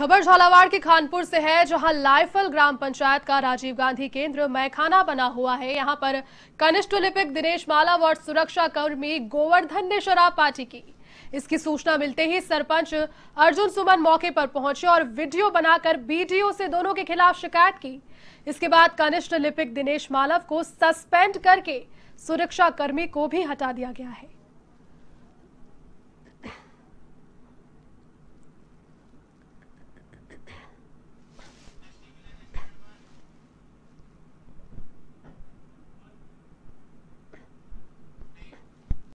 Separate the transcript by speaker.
Speaker 1: खबर झालावाड़ के खानपुर से है जहां लाइफल ग्राम पंचायत का राजीव गांधी केंद्र मैखाना बना हुआ है यहां पर कनिष्ठ लिपिक दिनेश मालव और सुरक्षा कर्मी गोवर्धन ने शराब पार्टी की इसकी सूचना मिलते ही सरपंच अर्जुन सुमन मौके पर पहुंचे और वीडियो बनाकर बीडीओ से दोनों के खिलाफ शिकायत की इसके बाद कनिष्ठ लिपिक दिनेश मालव को सस्पेंड करके सुरक्षा कर्मी को भी हटा दिया गया है